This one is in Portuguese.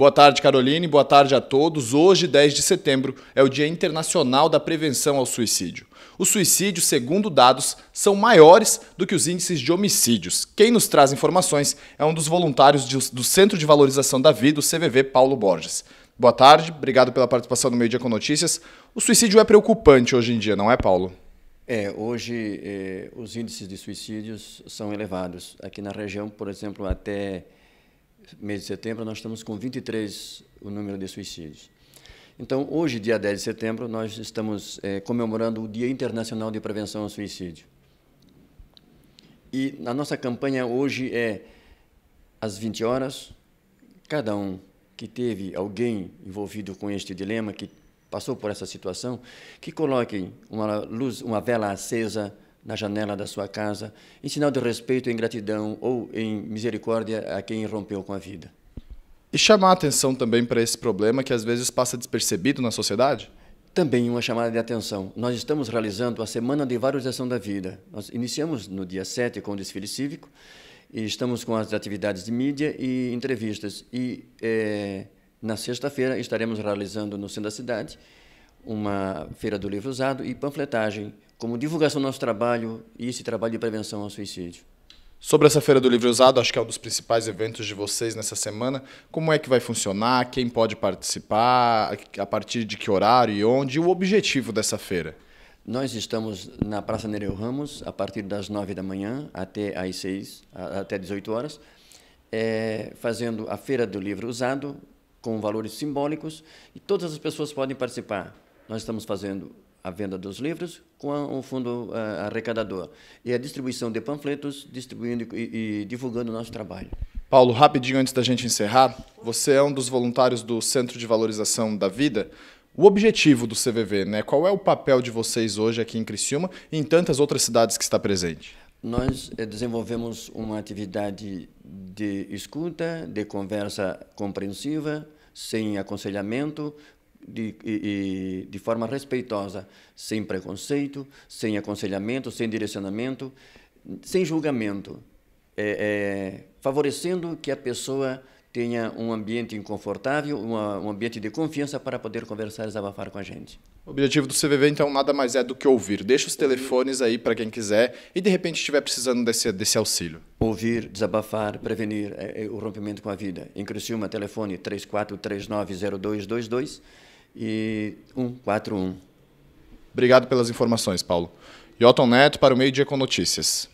Boa tarde, Caroline. Boa tarde a todos. Hoje, 10 de setembro, é o Dia Internacional da Prevenção ao Suicídio. Os suicídios, segundo dados, são maiores do que os índices de homicídios. Quem nos traz informações é um dos voluntários do Centro de Valorização da Vida, o CVV, Paulo Borges. Boa tarde, obrigado pela participação no Meio Dia com Notícias. O suicídio é preocupante hoje em dia, não é, Paulo? É, hoje eh, os índices de suicídios são elevados. Aqui na região, por exemplo, até mês de setembro, nós estamos com 23 o número de suicídios. Então, hoje, dia 10 de setembro, nós estamos é, comemorando o Dia Internacional de Prevenção ao Suicídio. E a nossa campanha hoje é, às 20 horas, cada um que teve alguém envolvido com este dilema, que passou por essa situação, que coloque uma luz, uma vela acesa na janela da sua casa, em sinal de respeito, em gratidão ou em misericórdia a quem rompeu com a vida. E chamar a atenção também para esse problema que às vezes passa despercebido na sociedade? Também uma chamada de atenção. Nós estamos realizando a Semana de Valorização da Vida. Nós iniciamos no dia 7 com o desfile cívico e estamos com as atividades de mídia e entrevistas. E é, na sexta-feira estaremos realizando no centro da cidade uma feira do livro usado e panfletagem como divulgação do nosso trabalho e esse trabalho de prevenção ao suicídio. Sobre essa Feira do Livro Usado, acho que é um dos principais eventos de vocês nessa semana. Como é que vai funcionar? Quem pode participar? A partir de que horário e onde? E o objetivo dessa feira? Nós estamos na Praça Nereu Ramos a partir das 9 da manhã até às 6, até 18 horas, é, fazendo a Feira do Livro Usado com valores simbólicos e todas as pessoas podem participar. Nós estamos fazendo a venda dos livros com o um fundo eh, arrecadador. E a distribuição de panfletos, distribuindo e, e divulgando o nosso trabalho. Paulo, rapidinho antes da gente encerrar, você é um dos voluntários do Centro de Valorização da Vida. O objetivo do CVV, né? Qual é o papel de vocês hoje aqui em Criciúma e em tantas outras cidades que está presente? Nós eh, desenvolvemos uma atividade de escuta, de conversa compreensiva, sem aconselhamento, de, de forma respeitosa, sem preconceito, sem aconselhamento, sem direcionamento, sem julgamento, é, é, favorecendo que a pessoa tenha um ambiente inconfortável, uma, um ambiente de confiança para poder conversar e desabafar com a gente. O objetivo do CVV, então, nada mais é do que ouvir. Deixa os telefones aí para quem quiser e, de repente, estiver precisando desse, desse auxílio. Ouvir, desabafar, prevenir é, é o rompimento com a vida. Em Criciúma, telefone 34390222 e 141. Obrigado pelas informações, Paulo. Yoton Neto para o Meio Dia com Notícias.